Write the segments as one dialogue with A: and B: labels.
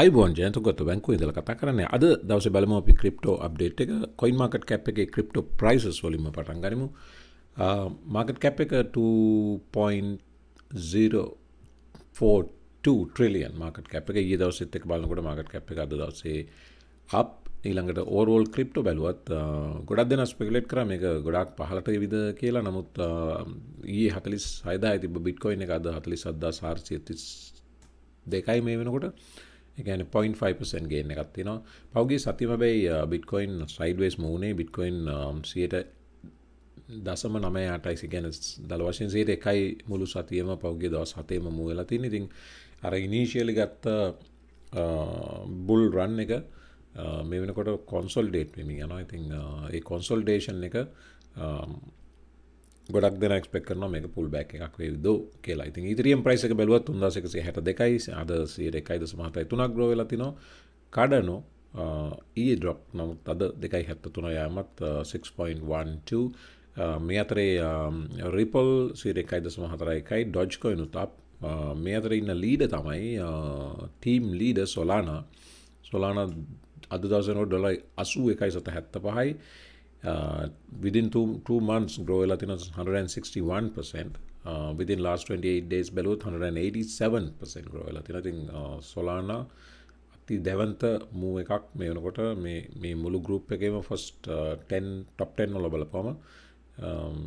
A: අයිබෝන් ජයතුගොත් වැංකු ඉදල කතා කරන්නේ අද දවස බලම අපි ක්‍රිප්ටෝ අප්ඩේට් එක කොයින් මාකට කැප් එක ක්‍රිප්ටෝ ප්‍රයිසස් වලින්ම පටන් ගනිමු මාකට් කැප් එක 2.042 ට්‍රිලියන් මාකට් කැප් එක ඊ දවසෙත් එක බලනකොට මාකට් කැප් එක අද දවසේ අප් ඊළඟට ඕරෝල් ක්‍රිප්ටෝ බැලුවත් ගොඩක් දෙන ස්පෙකුලේට් කරා මේක ගොඩක් පහලට විද කියලා නමුත් ඊයේ 46 තිබ්බ බිට්කොයින් එක අද 47432යි මේ වෙනකොට එකන පොයින් 5පසන් ගේන්න එකත්තිනවා පවගේ සතිමබැයි බිට්කොයින් සයිඩ්වේස් මූුණේ බිට්කොයින් සියට දසම නමය අටයි සිගැන දළ වශයෙන් සේට එකයි මුළු සතියම පවගේ දවස් හතේම මුවලතින් ඉතින් අර ඉනිශියලි ගත්ත බුල් රන් එක මේ වෙනකොට කොන්සල් ඩේට් වෙමින් යනවා ඉතින් ඒ කොන්සල්ඩේෂන් එක ගොඩක් දෙන ක්ස්පෙක් කරන මේක පුල් බැක් එකක් වේ ද කියලා ඉතින් ඉතිරියම් e ප්‍රයිසක බැලුවත් උන්දසකසේ හැට දෙකයි අද සියට එකයිද සමහතයි තුනක් ග්‍රෝවෙලතිනො කඩනො ඊ ඩොප් නමුත් අද දෙකයි හැත්ත තුන යාමත් 6.12 මේ අතරේ රිපල් සිර එකයිද සමහතර එකයි ඩොජ්කොයි නුතප් මේ අතර ඉන්න ලීඩ තමයි ටීම් ලීඩ සොලාන සොලාන අදදසනෝ ඩොලයි අසුව එකයි සත හැත්ත පහයි Uh, within two, two months grow Latinos 161%. Uh, within last 28 days බැලුවොත් 187% grow වෙලා තියෙනවා. ඉතින් Solana අති දෙවන්ත move එකක් මේ වෙනකොට මේ මේ මුළු group එකේම first uh, 10 top 10 වල බලපුවම um,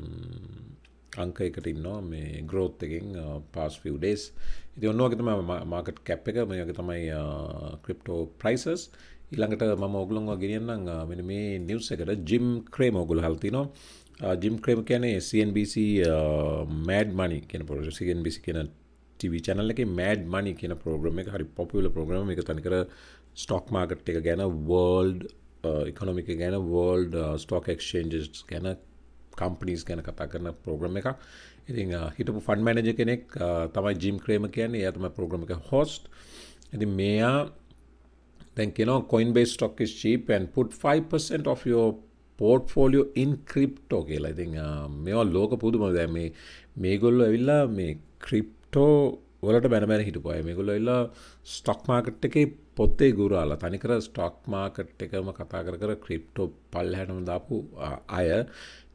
A: අංක එකට ඉන්නවා මේ growth එකෙන් uh, past few days. ඉතින් ඔන්න ඔයක තමයි market cap එක, මේ වගේ තමයි uh, crypto prices. ඉළඟට ම ඔගලොන්ව ගෙනියන්නම් මෙ මේ නිවස එකට ජිම් ක්‍රේම ඔගුල හල්තිනවා ජිම් ක්‍රේම කියනේ CNBC මෑඩ් මනි කියෙන පොට CNBC කියෙන ටව චැනල්ල එක මෑඩ් මනි කියන ප්‍රෝග්‍රම එක හරි පොපිල ප්‍රග්‍රම එක තනිකර ස්ටොක් මාකට් එක ගැන වර්ල්ඩ් ඉකොනොමික ගැන වර්ල්ඩ් ස්ටොක් එක්ෂන්ජස් ගැන කම්පනිස් ගැන කතා කරන ප්‍රෝග්‍රම එක ඉතින් හිටපු ෆන් මැනජ කෙනෙක් තමයි ජිම් ක්‍රේම කියන්නේ ඇතම ප්‍රෝග්‍රම එක හොස්ට ඇති මෙයා think you know coinbase stock is cheap and put 5% of your portfolio in crypto කියලා ඉතින් මේවා ලෝක පුදුම දැ මේ මේගොල්ලො ඇවිල්ලා මේ ක්‍රිප්ටෝ වලට බැනබැන හිටුපය මේගොල්ලො එල්ලා ස්ටොක් මාකට් එකේ පොත්තේ ගුරාලා තනිකර ස්ටොක් මාකට් එකම කතා කර කර ක්‍රිප්ටෝ පල් හැනම දාපු අය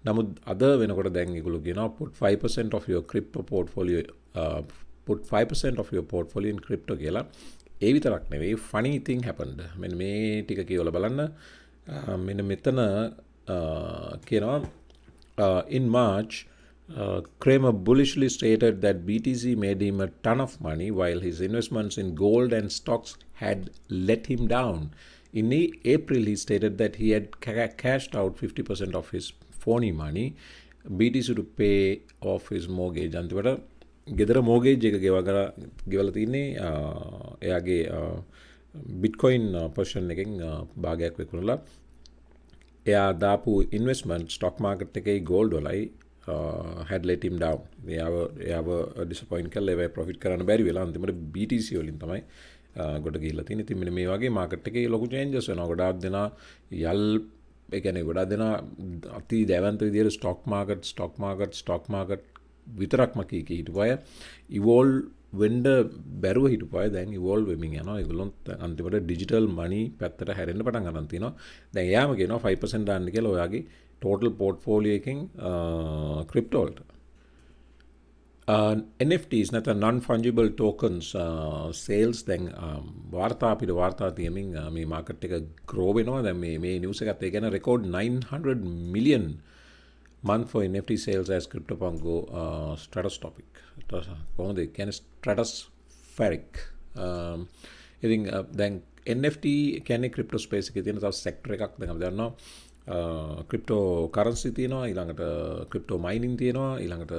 A: නමුත් අද වෙනකොට දැන්ගුළු ගෙන put 5% of your crypto portfolio uh, put 5% of your portfolio in crypto කියලා ඒ විතරක් නෙවෙයි ෆනි ඉතින් හැපන්ඩ මෙ මේ ටික කියවල බලන්න මෙන මෙතන කියනවා in March Uh, Kramer bullishly stated that BTC made him a ton of money while his investments in gold and stocks had let him down. In April, he stated that he had ca cashed out 50% of his phony money, BTC to pay off his mortgage. And ගෙදර mortgage එක ගෙවගල ගෙවල තින්නේ එයාගේ Bitcoin පර්ෂන් එකෙන් භාගයක් වෙකුණලා එයා දාපු ඉන්වස්මන් ස්ටොක් මාර්කට් එකයි ගෝල්ඩ ොලයි හැඩලටම් ඩව් යාව යාව ඩිස්පොයින් කල් එවයි පොෆිට් කරන්න බැරි වෙලා අන්තිමට බිටසි වලින් තමයි ගොඩ ගිල්ල තින තිමෙන මේ වගේ මාකට් එකේ ලොකු චේන්ජස් වෙන ගොඩක් දෙෙන යල් එකන ගොඩා දෙෙන අති දැවන්ත විදිර stock market stock market stock market විතරක්ම කීක හිටපු අය ඉවෝල් වෙන්ඩ බැරුව හිටපුය දැන් වෝල් වෙමින් යන ගලොත් අන්තිමට ඩිජිටල් මනි පැත්තට හැරෙන්න්න පටන් අනන්තින දැන් යාම ගෙන ෆයිපසන් ඩන්න කියල ඔයාගේ ටෝටල් පෝට් ෆෝලියකින් ක්‍රිප්ටෝල්ට NFTs නැත non fungible tokens sales දැන් වාර්තා අපිට වාර්තා තියමින් මේ මාකට් එක ග්‍රෝවෙනවා දැන් මේ නිවස එකත් ඒ ගැන record 900 million uh, month for NFT sales as CryptoPongo uh, Stratus topic. කොහොමද කැන ස්ටටස් ෆැරික් ඉති දැන් NFT කැනෙ ක්‍රිප්ට ස්පේසි තියන තව සෙක්ටර එකක් දෙ දන්නවා ක්‍රිප්ටෝ කරන්සි තියනවා ඉළඟට ක්‍රිප්ටෝ මයිනින් තියෙනවා ඉළඟට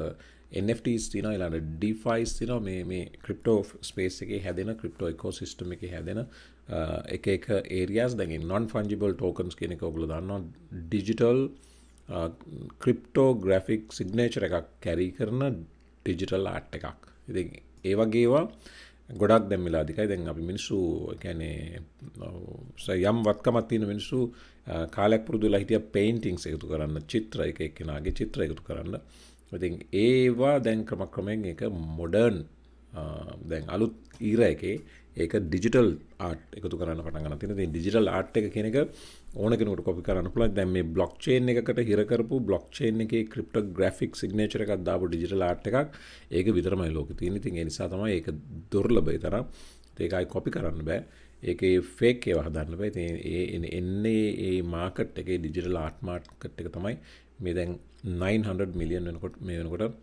A: NFTස් තින ඉළඟට ඩිෆයිස් තින මේ මේ ක්‍රිප්ටෝ ස්පේස් එක හැදෙන ක්‍රිප්ටෝ එකෝ සිිස්ටම එක හැදෙන uh, එක එක ඒරියස් දැගේ නොන් ෆන්ජිබල් ටෝකන්ස් කෙනෙක ඔගුල දන්නවා ඩිජිටල් ක්‍රිප්ටෝ ග්‍රෆික් සිග්නේචර එකක් කැරී කරන ඩිජිටල් ආට් එකක් ඉති ඒවගේවා ගොඩක් දැම්මිලාදිකයි දැන් අපි මිනිස්සු ගැනේ යම් වත්කමත්තින මිනිස්සු කාලක් පුරදුලා හිටිය පේන්ටිංස් එකතු කරන්න චිත්‍ර එක එක්කෙනගේ චිත්‍ර එකතු කරන්න ඉති ඒවා දැන් ක්‍රමක්‍රමයෙන් එක මොඩර්න් දැන් අලුත් ඊර එකේ ඒක ඩිජිටල් ආට් එකතු කරන්න පටගන්න තින ඩිජිටල් ආට් එක කෙනෙක ඕන කෙනට කොපි කරන්න පුල දැම මේ බ්ලොක්්චේන් එකට හිරකරපු බ්ලොක්්චේන් එක ක්‍රිප්ට ග්‍රෆික් සිගනේචර එකක් දාපු ඩිජිටල් ආට් එකක් ඒක විතරමයි ලෝක තියෙන ඉතින් නිසා තම ඒක දුර්ලබයි තරම් ඒකයි කොපි කරන්න බෑ ඒක ෆේක් ඒව හදන්න බයි ඒ එන්නේ ඒ මාකට් එක ඩිජිටල් ආට් මාට්කට් එක තමයි මේ දැන් 900 මිලියන් වෙනකොට මේ වෙනකොට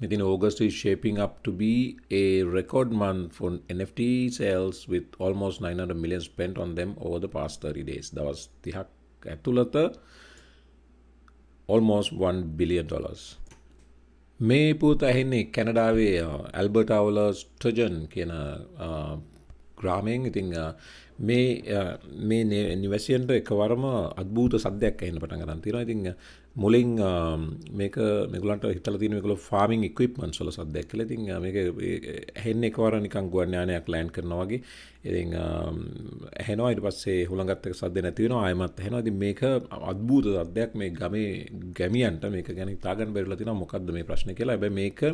A: I think August is shaping up to be a record month for NFT sales with almost 900 million spent on them over the past 30 days. දවස් 30ක් ඇතුළත almost 1 billion dollars. මේ පුත ඇහෙන්නේ කැනඩාවේ ඇල්බර්ටාවල uh, ග්‍රාමයෙන් ඉතිං මේ මේ නිවැසියන්ට එකවරම අත්භූත සද්‍යයක් එන්න පටන් ගන්න තියෙනවා ඉතිං මුලින් මේක මෙගලන්ට හිතල තින කල ෆාමිං ඉක්විප්මන් සොල සද්දැක් කල තින් මේක හෙන්න එකවර නිකං ගුවන්්‍යානයක් ලෑන් කරන වගේ ඉති ඇහෙනවා ඉට පස්සේ හුළඟත්තක සද්‍ය නැතිවෙන අයමත් හෙනවාති මේක අත්භූත සද්‍යයක් මේ ගමේ ගැමියන්ට මේක ගැන තාගන් බැරල තින මොකක්ද මේ ප්‍රශ්න කියලා ඇබ මේක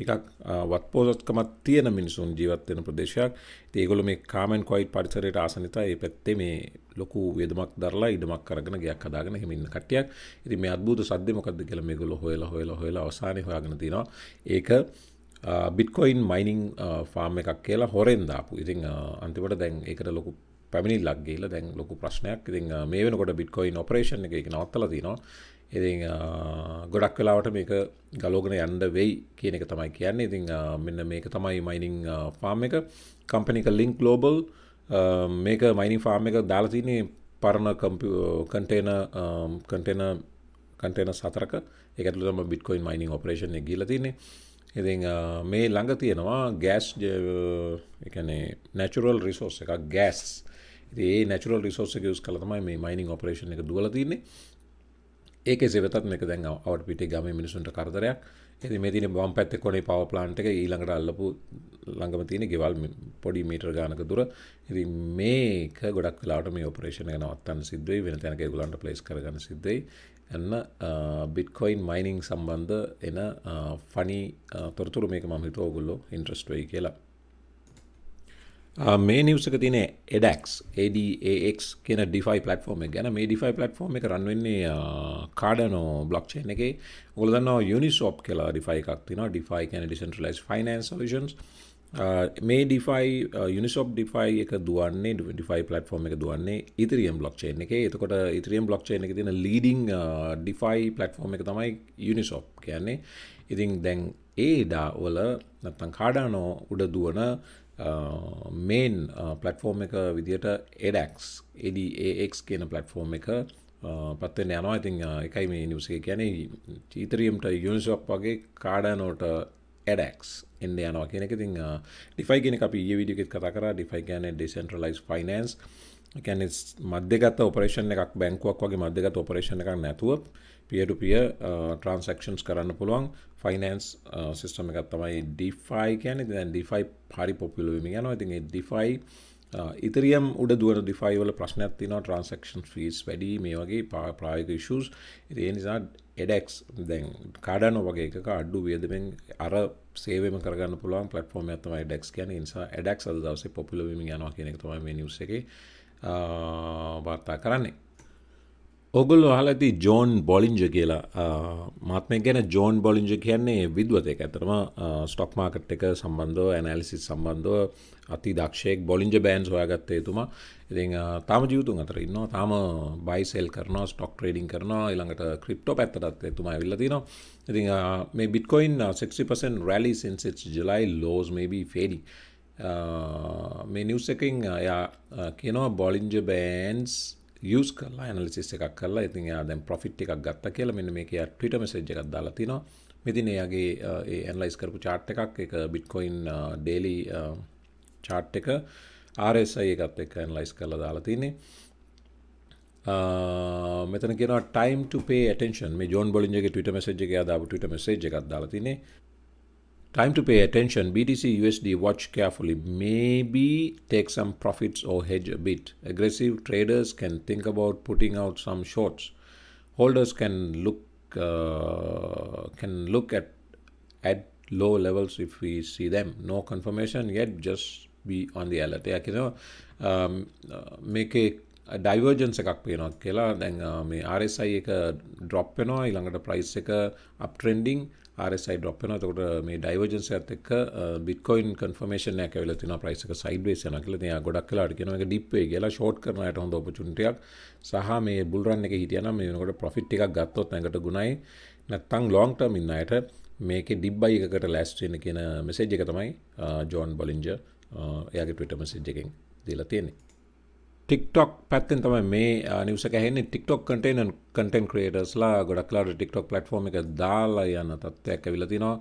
A: ටිකක් වත්පෝසත්කමත් තියෙන මිනිසුන් ජීවත්වෙන ප්‍රදේශයක් ඒගොල මේ කාමන් කොයිට් පරිසරයට ආසනතා ඒ පැත්තේ මේ ලොකු වේදමක් දරලා ඉඩමක් කරගෙන ගයක් හදාගෙන හිමින්න කටියක් ඉති මේ අත්බූද සද්‍යමකක්ද කියල මේ ගොල හොල හොල හොල අවසානය හොයාගෙන තිනවා ඒක බිට්කොයින් මයිනිං ෆාර්ම එකක් කියලා හොරෙන්දාපු ඉතිං අන්තිවට දැන් ඒකට ලොකු පැමිණි ලක්ගේල දැන් ලොකු ප්‍රශ්නයක් ඉතින් මේ වෙනකොට බිට්කොයින් ඔපරේෂණ එක නවත්තල තිනවා ඉති ගොඩක් කලාවට මේක ගලෝගෙන යන්ඩ වෙයි කියන එක තමයි කියන්නේ ඉතිං මෙන්න මේක තමයි මයිනිං ෆාම් එක කම්පනික ලිංක් ලෝබල් මේක මයිනිින් ෆාම් එක දාලතිනේ පරණ කටේන කටේන කටේන සතරක එකතුලම බිට්කොයින් මයිනිං ඔපරේෂණ ගිල තින්නේ ඉති මේ ළඟ තියෙනවා ගෑස් එකනේ නැචුරල් රිසෝස් එකක් ගෑස් ඒ නැචුරල් රිසෝස් එක ස් කලතමයි මේ මයිනිං ඔපරේෂණ එක දුවලතින්නේ ඒක සෙවතත් එක දැන් අවට පිට ගම මිනිසුන්ට කරදරයක් ඇති මේ තින බම් පැත්ත කොනේ පව ප්ලාන්ට එක ඊළඟට අල්ලපු ළඟම තියෙන ගෙවල් පොඩි මීටර් ගානක දුර ඇති මේක ගොඩක් ලාට මේ ඔපරේෂණ නවත්තන්න සිද්ධුවයි වෙන තැනක ගුලන්ට ප්ලේස් කරගන්න සිද්ධයි එන්න බිට්කොයින් මයිනිං සම්බන්ධ එන ෆනි තොරතුරු මේක මම හිතුව ඔගොල්ලෝ ඉන්ට්‍රස්ට් වෙයි කියලා මේ නිවසක තින එඩක්ස් ADAX කියන ඩිෆයි පලටෆෝර්ම ගැන මේ ඩිෆයි පලටෆෝර්ම එක රන්වෙන්නේ කාඩනෝ බ්ලොක්්ෂන් එක ඔලදන්න යුනිසෝප් කියලා ඩිෆයි එකක් තින ඩිෆයි කැන ඩිසන්ටලස් ෆනන්ස් සලෂන්ස් මේ ඩිෆයි යුනිසෝප් ඩිෆයි එක දුවන්නේ ඩිෆයි පලටෆෝර්ම එක දුවන්නේ ඉතරියම් බ්ලොක්්චේන් එක එතකොට ඉතරියම් බ්ලොක්්චේන් එක තින ලීඩිං ඩිෆයි පලටෆෝර්ම එක තමයි යුනිසෝප් කියන්නේ ඉතින් දැන් ඒඩා වල නත්තං කාඩානෝ උඩ දුවන මේන් පලටෆෝර්ම් uh, එක විදියට එඩක්ස් එඩක් කියන පලටෆෝර්ම් එක uh, පත්වෙන යනවා ඉතින් uh, එකයි මේ නිවසේ ගැන චීතරීම්ට යුනිසොක් වගේ කාඩනෝට එඩක්ස් එන්න යනවා කියෙනෙක ඉතින් ඩිෆයි කියෙන අපි ඒ විඩියගෙත් කතා කර ඩිෆයි ගැන ඩිසන්ට්‍රලයිස් ෆනන්ස් ගැන මධ්‍යගත ඔපරේෂන් එකක් බැංකුවක් වගේ මධ්‍යගත ඔපරේෂණ එකක් නැතුව පියටු පිය ට්‍රන්සක්ෂන්ස් කරන්න පුළුවන් ෆයිනන්ස් සිිස්ටම එකත් තමයි ඩිෆයි කියන දැන් ඩිෆයි හරි පොපිලුවම යනවා ඉතින් ඩිෆයි ඉතරියම් උඩ දුවර ඩිෆයිවල ප්‍රශ්නයක් තින ට්‍රන්සක්ෂන් ෆිස් වැඩි මේ වගේ පාප්‍රායක ශස් ඒ නිසා එඩෙක් දැන් කාඩනො වගේ එක අඩ්ඩු වියදමෙන් අර සේවම කරගන්න පුළුවන් පලටෆෝර්ම ඇතමයි ඩෙක් කියන නිසා ඩක් අදවස පොපිලවීම යනවා කියනෙක් තමයි මේ නිියස එකේ වාර්තා කරන්නේ. ඔගුල් හලති ජෝන් බොලිංජ කියලා මාත්මය ගැන ජෝන් බොලිංජ කියන්නේ විද්වතයක ඇතරම ස්ටොක් මාකට් එක සම්බන්ධව ඇනැලිසි සම්බන්ධව අති දක්ෂයෙක් බොලිංජ බෑන් සොයාගත්තේ තුමා ඉති තාම ජීවතුන් අතර ඉන්නවා තාම බයිසෙල් කරනවා ස්ටොක් ට්‍රේඩින් කරනවා ඉළඟට ක්‍රිප්ටෝ පැත්තටත් එතුමා විල්ලතිනවා ඉති මේ බිටකොයින් 60% රැලි සින්සිට් ජලයි ලෝස් මේබී ෆේඩි මේ නිවස් එකින් එයා කියනවා බොලින්ජ බෑන්ස් යස් කරලා ඇනලිසිස් එකක් කරලා ඉතින් යා දැන් පොෆිට් එකක් ගත්ත කියලා මෙන්න මේක යා ට්විට මෙසේජ් එකක් දාලා තිනවා මෙතින් එයාගේ ඒ ඇනලයිස් කරපු චාට් එකක් එක බිට්කොයින් ඩේලි චාට් එක ආරSI එකත් එක්ක ඇනලයිස් කරලා දාලා තින්නේ මෙතන කියනවා ටයිම් ටු පේ ඇටෙන්ෂන් මේ ජෝන් බොලින්ජගේ ට්විට මෙසේජ් එක යා දාපු ට්විට මෙසේජ් එකක් දාලා තින්නේ Time to pay attention. BTC USD watch carefully. Maybe take some profits or hedge a bit. Aggressive traders can think about putting out some shorts. Holders can look uh, can look at at low levels if we see them. No confirmation yet. Just be on the alert. ಯಾಕೆಂದ್ರೆ um, uh, a, divergence ಹಾಕ್ಬೇಕೇನೋ ಕೇಳ ಹೆಂಗೆ ಮೇ R S I ಏಕ drop ಏನೋ ಇಲ್ಲಂಗಡ price ಏಕ up trending ආරSI ඩොප් වෙනවා. එතකොට මේ ඩයිවර්ජන්ස් එකත් එක්ක බිට්කොයින් කන්ෆර්මේෂන් එකක් ඇවිල්ලා තිනවා ප්‍රයිස් එක සයිඩ්වේස් යනවා කියලා. ඉතින් ගොඩක් වෙලාවට කියනවා මේක ඩිප් වෙයි කියලා. ෂෝට් කරන අයට හොඳ ඔපචුනිටි එකක්. සහ මේ බුල් රන් එකේ හිටියනම් මේ වෙනකොට ප්‍රොෆිට් ටිකක් ගත්තොත් නැගට ගුණයි. නැත්තම් ලොන්ග් ටර්ම් ඉන්න අයට මේක ඩිබ්බයි එකකට ලෑස්ති වෙන කියන මෙසේජ් එක තමයි ජෝන් බොලින්ජර් එයාගේ ට්විටර් මෙසේජ් එකෙන් දීලා තියෙන්නේ. ටික්ටොක් පැත්තෙන් තම මේ නිවස කැහෙන්නේ ටික්ටොක් කටේන කටන් ක්‍රේටර්ස්ලා ගොඩක්ලාට ටික්ටොක් පලටෆෝර්ම එක දාලා යන්න තත්වයක් ඇවිලතිනවා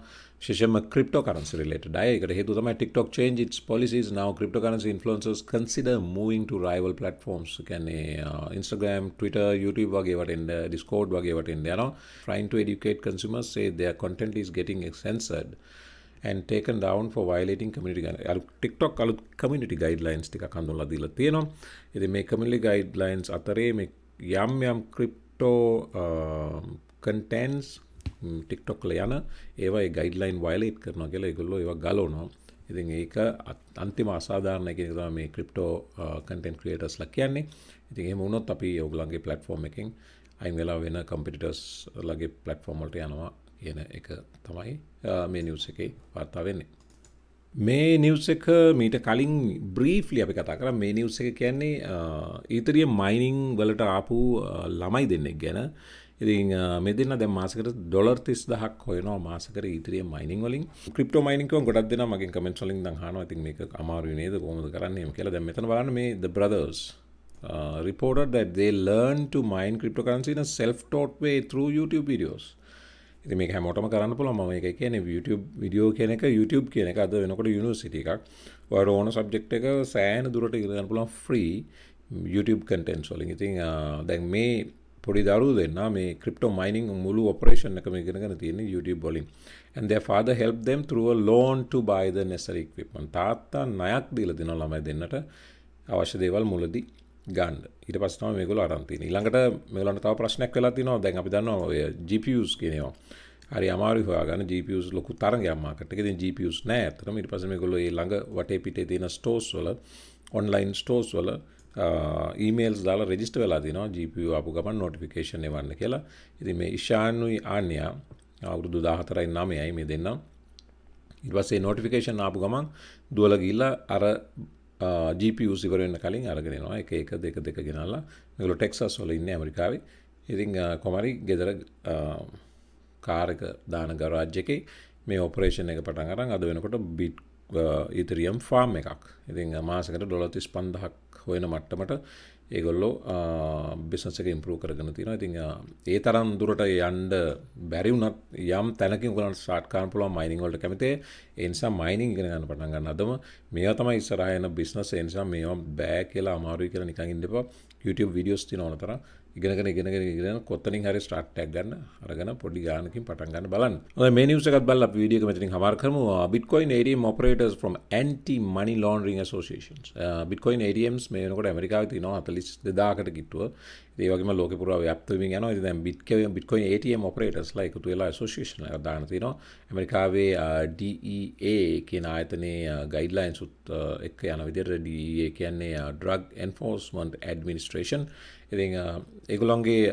A: ශෂම ක්‍රිප්ට කරන්ස ලට ඩයකට හේතු තම ටික්ටොක් චේන්ජිස් පොලිසිස් නාව cryptocurrency influencers consider moving rival platforms කැනේ ඉන්ස්ටගම් ටවිට YouTube වගේ වටෙන්ට ඩිස්කෝඩ් වගේ වටෙන් යන ෆ්‍රයින් ඩිකේට කන්සුමස් සේ දෙය කොටන්ට is getting censored. and taken down for violating community guidelines. TikTok අලුත් community guidelines ටිකක් හඳුන්වලා දීලා තියෙනවා. ඉතින් මේ community guidelines අතරේ මේ යම් යම් crypto um, contents mm, TikTok වල යන ඒවා ඒ guideline violate කරනවා කියලා ඒගොල්ලෝ ඒවා ගලවනවා. ඉතින් ඒක අන්තිම අසාධාරණ කියන එක තමයි මේ crypto uh, content creatorsලා කියන්නේ. ඉතින් එහෙම වුණොත් අපි ඔයගොල්ලන්ගේ platform එකෙන් අයින් වෙලා වෙන competitors ලගේ platform වලට යනවා කියන එක තමයි මේ නිවස් එකේ වාර්තා වෙන්නේ. මේ නිවස් එක මීට කලින් බ්‍රීෆ්ලි අපි කතා කර මේ නිවස් එක කියන්නේ ඊතරිය මයිනිං වලට ආපු ළමයි දෙන්නෙක් ගැන ඉතින් මෙ දෙන්න දැ මාසකට ඩොලර් තිස් දහක් හොයනවා මාසකර ඉතිරිය මයිනිං වලින් ක්‍රිප්ට මයිනික ගොඩක් දෙෙන මගින් කමෙන්ට් වලින් දහන ති මේක අමාරු නේද කොමද කරන්නේ කියලා දැ මෙතන බලන්න මේ the brothers reported that they learned to mine cryptocurrency in a self-taught way through YouTube videos. මේ හැමෝටම කරන්න පුළ ම එක කියන YouTube විඩියෝ කියන එක YouTube කියන එක අද වෙනකොට යුනිසිටි එකක් ඕන සබ්ජෙක්් එක සෑන දුරට ඉරගන්න පුළන් ෆ්‍රී YouTube කටෙන්ස් වලින් ඉතින් දැන් මේ පොඩි දරු දෙන්න මේ ක්‍රප්ට මයිනිං මුළු ඔපරේෂන් එක මේ ගෙනගෙන තියෙන YouTube බොලින් ඇන්ද ෆාද හෙල්ප් දෙම් තුරුව ලෝන්ට බයිද නෙසරක්විපන් තාත්තා නයක් දීල දෙන ළමයි දෙන්නට අවශ්‍ය දේවල් මුලදී ගන්න ඊට පස්සනම මේකල අරන්තින ඊළඟට මෙලට තව ප්‍රශ්නයක් වෙලා තිනවා දැන් අපි දන්න ඔය ජිපියස් කියනවා හරි අමාරු හොයාගන්න ජිපියස් ලොකු තරගයම්මාකට ඉතින් ජිපියස් නෑ ඇතරම ඊට පස්සේ මේගොල්ලෝ ඒ ළඟ වටේ පිටේ තියෙන ස්ටෝස් වල ඔන්ලයින් ස්ටෝස් වල ඊමේල්ස් දාලා රෙජිස්ටර් වෙලා තිනවා ජිපියු ආපු ගමන් නොටිෆිකේෂන් එවන්න කියලා ඉතින් මේ ඉෂාන්නුයි ආන්‍යා අවුරුදු 14යි 9යි මේ දෙන්නම් ඊට පස්සේ නොටිෆිකේෂන් ආපු ගමන් දුවලා ගිහිල්ලා අර ජීපස් ඉවරන්න කලින් අරගෙනවා එක එක දෙක දෙක ගෙනල්ලා මෙකල ටෙක්සස් වල ඉන්න ඇමරිකාවේ ඉතිං කොමරි ගෙදර කාරක දාන ගරාජ්‍යකේ මේ ඔපරේෂණ එක පටන් අරන් අද වෙනකොට බිට් ඉතරියම් ෆාම් එකක් ඉතින් මාසකට ඩොලතිස් පන්දහක් හොයන මට්ටමට ඒගොල්ලෝ බිසස එක ඉම්පරූ කරගෙන තින ඉතිං ඒ තරම් දුරට යන්ඩ බැරිවුනත් යම් තැනක ගලන් සාට්කාන් පුලුව මයිනිංවලට කැමතේ එනිසා මයිනිං ගෙනගන්න පටන්ගන්න අදම මේ තම ඉස්සරහයන බිස්නස් එනිසා මේම් බෑ කියලා අමාරුයි කියලා නිකං ඉන්නප YouTube විඩියෝස් තින ඕනතර ඉගෙනගෙන ඉගෙනගෙන ඉගෙන කොත්තනින් හරි ස්ටාර්ට් එකක් ගන්න අරගෙන පොඩි ගානකින් පටන් ගන්න බලන්න. ඔය මේ නිවුස් එකත් බලලා අපි වීඩියෝ එක මෙතනින් හමාර කරමු. Bitcoin ATM operators from anti money laundering associations. Bitcoin ATMs මේ වෙනකොට ඇමරිකාවේ තියෙනවා ලිස් දෙදාකට ගිටුව ඒවගේ ලෝක පුර ්‍යපතම යන ද බික්ව බික්කොයි ATM ඔපරේටස් ලා එකතු වෙලා සෝෂේෂන දානතින ඇමරිකාවේ DEA කියන ආයතනය ගයිඩ්ලයින් සුත් එක් යන විදිර DEA කියන්නේ ඩ්‍රග් එන්ෆෝස්මන්ට ඇඩමිනිස්ට්‍රේෂන් ඉති ඒගුලොන්ගේ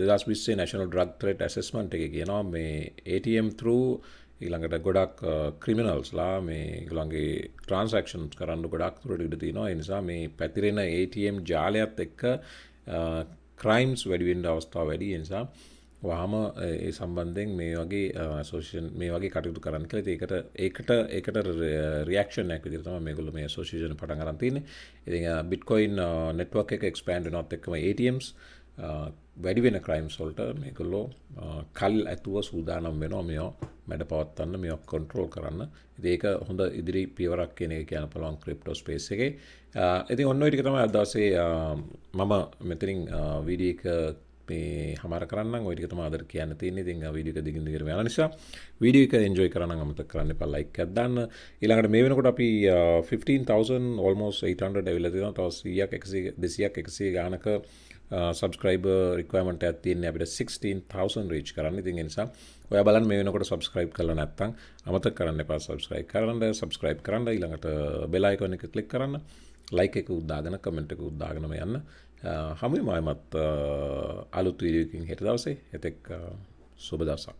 A: දෙදස් විස්සේ නැශනල් ඩ්‍රග් ත්‍රට ඇසස්මන්ට එක කියනවා මේ ATM තුරූ ඊළඟට ගොඩක් ක්‍රිමිනල්ස්ලා මේ ගොළන්ගේ ට්‍රන්සක්ෂන්ස් කරන්න ගොඩක් තුරට ඉඩ තිනවා නිසා මේ පැතිරෙන ATM ජාලයක්ත් එක්ක ක්‍රයිම්ස් වැඩිවෙන්ඩ අවස්ථාව වැඩි නිසා වාම ඒ සම්බන්ධයෙන් මේ වගේ සෝෂන් මේ වගේ කටයුතු කරන්න කළ ඒකට ඒකට ඒකට රියක්ෂන් ඇක් විදිරතම මේගොල මේ සෝෂෂන පටන් කරන්තින ඉති බිට්කොයින් නෙට්වක් එක එක්ස්පන්ඩ නොත් එක්ම ATMස් වැඩිවෙන ක්‍රයිම් සොල්ට මේකල්ලෝ කල් ඇතුව සූදානම් වෙනවා මෙෝ මැඩ පවත්වන්න මෙ කොන්ට්‍රෝල් කරන්න ඒක හොඳ ඉදිරි පිවරක් කියන කියන පලොන් ක්‍රිප්ටෝස් පේසගේ ඇති ඔන්න ඉටි තම අදසේ මම මෙතරින් වීඩියක හමර කරන්න ඔටිකතම අදර කියන්න තියන්නේ තිං විඩික දිගින් දිර නිසා විඩියක එන්ජෝයි කරන්න අමත කරන්න පල්ලයික් ඇදන්න ඉළඟට මේ වෙනකොට අපි 15,000 ඔල්මෝස් 800 ඇවිලතින තවසයක් එකසි දෙසියක් එකසේ ගානක සබස්ක්‍රයිබ රික්වමට ඇතින්න අපට 16,000 රීච් කරන්න ඉතින් නිසා ඔය බලන් මේ වෙනකොට සබස්ක්‍රයිබ් කල නැත්තං අමත කරන්න පා සබස්ක්‍රයි් කරන්න සබස්ක්‍රයිබ් කරන්න ඉළඟට බෙලායිකොන එක කලික් කරන්න ලයික එක උද්දාගන කමෙන්ට් එක උද්දාගනම යන්න uh, හමි මයමත් uh, අලුත් වීඩියකින් හෙට දවසේ එතෙක් uh, සුබදවසක්